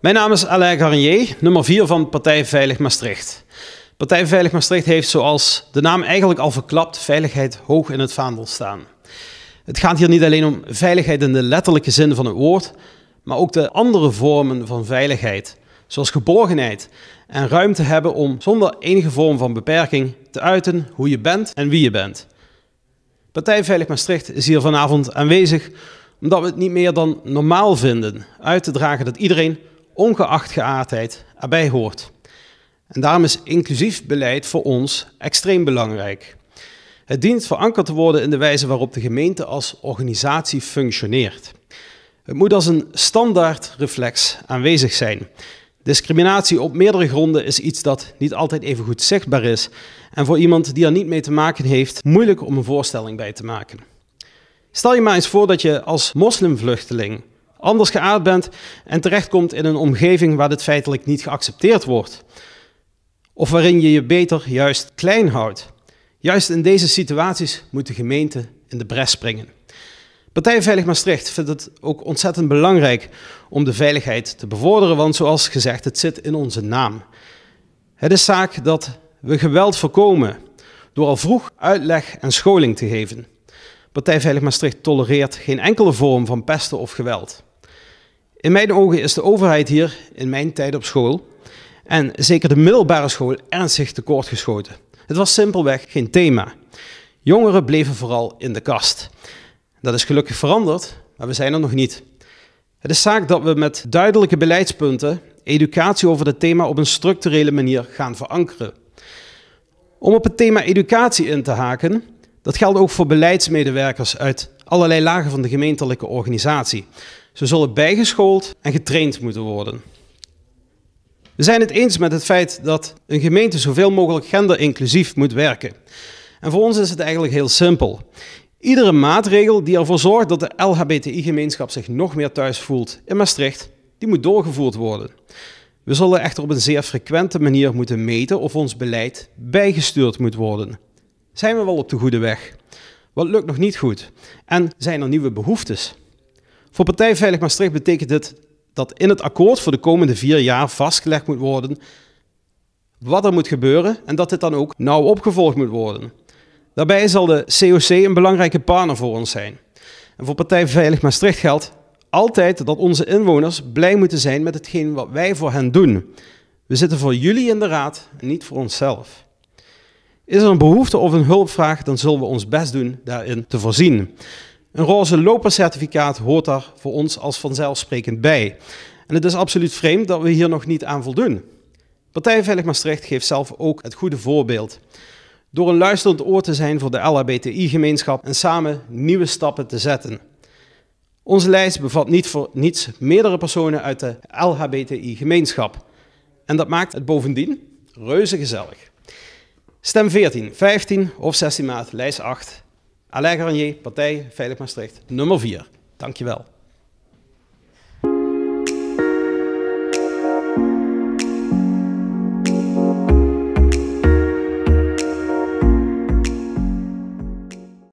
Mijn naam is Alain Garnier, nummer 4 van Partij Veilig Maastricht. Partij Veilig Maastricht heeft, zoals de naam eigenlijk al verklapt, veiligheid hoog in het vaandel staan. Het gaat hier niet alleen om veiligheid in de letterlijke zin van het woord, maar ook de andere vormen van veiligheid, zoals geborgenheid en ruimte hebben om zonder enige vorm van beperking te uiten hoe je bent en wie je bent. Partij Veilig Maastricht is hier vanavond aanwezig omdat we het niet meer dan normaal vinden uit te dragen dat iedereen ongeacht geaardheid, erbij hoort. En daarom is inclusief beleid voor ons extreem belangrijk. Het dient verankerd te worden in de wijze waarop de gemeente als organisatie functioneert. Het moet als een standaard reflex aanwezig zijn. Discriminatie op meerdere gronden is iets dat niet altijd even goed zichtbaar is en voor iemand die er niet mee te maken heeft, moeilijk om een voorstelling bij te maken. Stel je maar eens voor dat je als moslimvluchteling anders geaard bent en terechtkomt in een omgeving waar dit feitelijk niet geaccepteerd wordt. Of waarin je je beter juist klein houdt. Juist in deze situaties moet de gemeente in de bres springen. Partij Veilig Maastricht vindt het ook ontzettend belangrijk om de veiligheid te bevorderen, want zoals gezegd, het zit in onze naam. Het is zaak dat we geweld voorkomen door al vroeg uitleg en scholing te geven. Partij Veilig Maastricht tolereert geen enkele vorm van pesten of geweld. In mijn ogen is de overheid hier, in mijn tijd op school, en zeker de middelbare school, ernstig tekortgeschoten. Het was simpelweg geen thema. Jongeren bleven vooral in de kast. Dat is gelukkig veranderd, maar we zijn er nog niet. Het is zaak dat we met duidelijke beleidspunten educatie over het thema op een structurele manier gaan verankeren. Om op het thema educatie in te haken, dat geldt ook voor beleidsmedewerkers uit allerlei lagen van de gemeentelijke organisatie. Ze zullen bijgeschoold en getraind moeten worden. We zijn het eens met het feit dat een gemeente zoveel mogelijk genderinclusief moet werken. En voor ons is het eigenlijk heel simpel. Iedere maatregel die ervoor zorgt dat de LHBTI-gemeenschap zich nog meer thuis voelt in Maastricht, die moet doorgevoerd worden. We zullen echter op een zeer frequente manier moeten meten of ons beleid bijgestuurd moet worden. Zijn we wel op de goede weg? Wat lukt nog niet goed? En zijn er nieuwe behoeftes? Voor Partij Veilig Maastricht betekent dit dat in het akkoord voor de komende vier jaar vastgelegd moet worden wat er moet gebeuren en dat dit dan ook nauw opgevolgd moet worden. Daarbij zal de COC een belangrijke partner voor ons zijn. En voor Partij Veilig Maastricht geldt altijd dat onze inwoners blij moeten zijn met hetgeen wat wij voor hen doen. We zitten voor jullie in de raad en niet voor onszelf. Is er een behoefte of een hulpvraag, dan zullen we ons best doen daarin te voorzien. Een roze lopercertificaat hoort daar voor ons als vanzelfsprekend bij. En het is absoluut vreemd dat we hier nog niet aan voldoen. Partij Veilig Maastricht geeft zelf ook het goede voorbeeld. Door een luisterend oor te zijn voor de LHBTI-gemeenschap en samen nieuwe stappen te zetten. Onze lijst bevat niet voor niets meerdere personen uit de LHBTI-gemeenschap. En dat maakt het bovendien reuze gezellig. Stem 14, 15 of 16 maart, lijst 8. Alain Garnier, Partij Veilig Maastricht, nummer 4. Dankjewel.